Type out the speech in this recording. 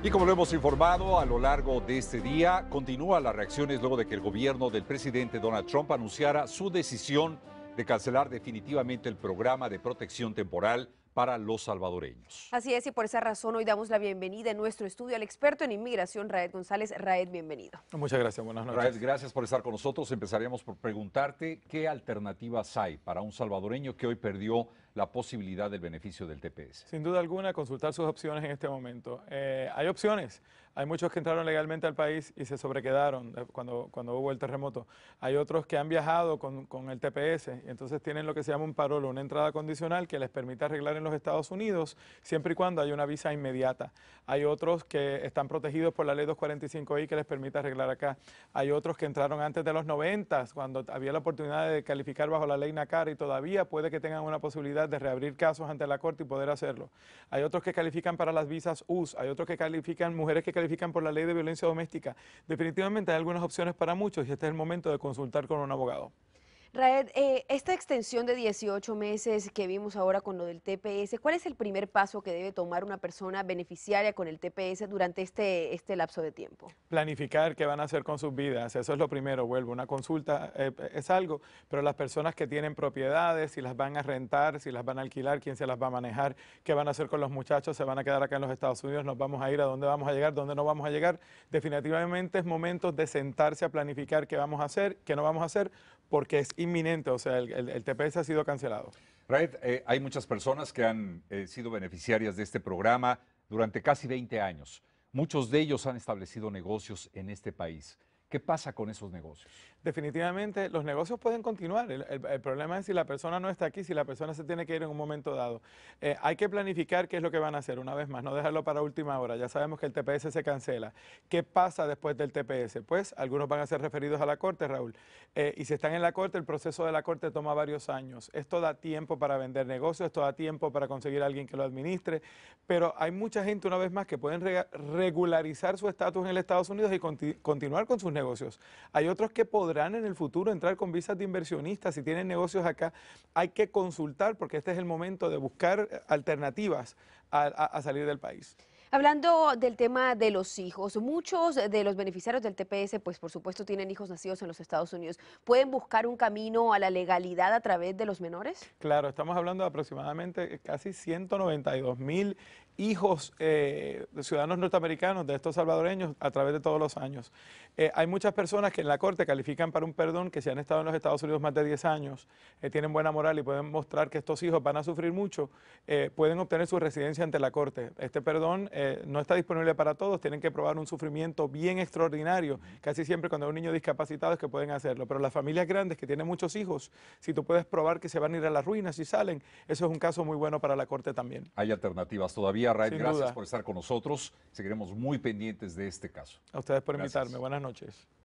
Y como lo hemos informado a lo largo de este día, continúan las reacciones luego de que el gobierno del presidente Donald Trump anunciara su decisión de cancelar definitivamente el programa de protección temporal para los salvadoreños. Así es, y por esa razón hoy damos la bienvenida en nuestro estudio al experto en inmigración, Raed González. Raed, bienvenido. Muchas gracias, buenas noches. Raed, gracias por estar con nosotros. Empezaríamos por preguntarte qué alternativas hay para un salvadoreño que hoy perdió la posibilidad del beneficio del TPS. Sin duda alguna, consultar sus opciones en este momento. Eh, hay opciones. Hay muchos que entraron legalmente al país y se sobrequedaron eh, cuando, cuando hubo el terremoto. Hay otros que han viajado con, con el TPS y entonces tienen lo que se llama un parolo, una entrada condicional que les permite arreglar en Estados Unidos, siempre y cuando hay una visa inmediata. Hay otros que están protegidos por la ley 245I que les permite arreglar acá. Hay otros que entraron antes de los 90, cuando había la oportunidad de calificar bajo la ley NACAR y todavía puede que tengan una posibilidad de reabrir casos ante la Corte y poder hacerlo. Hay otros que califican para las visas US, hay otros que califican, mujeres que califican por la ley de violencia doméstica. Definitivamente hay algunas opciones para muchos y este es el momento de consultar con un abogado. Raed, eh, esta extensión de 18 meses que vimos ahora con lo del TPS, ¿cuál es el primer paso que debe tomar una persona beneficiaria con el TPS durante este, este lapso de tiempo? Planificar qué van a hacer con sus vidas, eso es lo primero, vuelvo, una consulta eh, eh, es algo, pero las personas que tienen propiedades, si las van a rentar, si las van a alquilar, quién se las va a manejar, qué van a hacer con los muchachos, se van a quedar acá en los Estados Unidos, nos vamos a ir, a dónde vamos a llegar, dónde no vamos a llegar. Definitivamente es momento de sentarse a planificar qué vamos a hacer, qué no vamos a hacer, porque es inminente, o sea, el, TPS ha sido cancelado. Eh, hay muchas personas que han eh, sido beneficiarias de este programa durante casi 20 años. Muchos de ellos han establecido negocios en este país. ¿Qué pasa con esos negocios? Definitivamente, los negocios pueden continuar. El, problema es si la persona no está aquí, si la persona se tiene que ir en un momento dado. Eh, hay que planificar qué es lo que van a hacer, una vez más, no dejarlo para última hora. Ya sabemos que el TPS se cancela. ¿Qué pasa después del TPS? Pues algunos van a ser referidos a la corte, Raúl. Eh, y si están en la corte, el proceso de la corte toma varios años. Esto da tiempo para vender negocios, esto da tiempo para conseguir a alguien que lo administre. Pero hay mucha gente, una vez más, que pueden regularizar su estatus en el Estados Unidos y continuar con sus negocios negocios. Hay otros que podrán en el futuro entrar con visas de inversionistas si tienen negocios acá. Hay que consultar porque este es el momento de buscar eh, alternativas a salir del país. Hablando del tema de los hijos, muchos de los beneficiarios del TPS, pues por supuesto tienen hijos nacidos en los Estados Unidos. ¿Pueden buscar un camino a la legalidad a través de los menores? Claro, estamos hablando de aproximadamente casi 192 mil hijos eh, de ciudadanos norteamericanos de estos salvadoreños a través de todos los años. Eh, hay muchas personas que en la Corte califican para un perdón que si han estado en los Estados Unidos más de 10 años, eh, tienen buena moral y pueden mostrar que estos hijos van a sufrir mucho, pueden obtener su residencia ante la Corte. Este perdón eh, no está disponible para todos, tienen que probar un sufrimiento bien extraordinario. Casi siempre cuando hay un niño discapacitado es que pueden hacerlo, pero las familias grandes que tienen muchos hijos, si tú puedes probar que se van a ir a las ruinas y salen, eso es un caso muy bueno para la Corte también. Hay alternativas todavía, Raid. gracias por estar con nosotros. Seguiremos muy pendientes de este caso. A ustedes por invitarme. Buenas noches.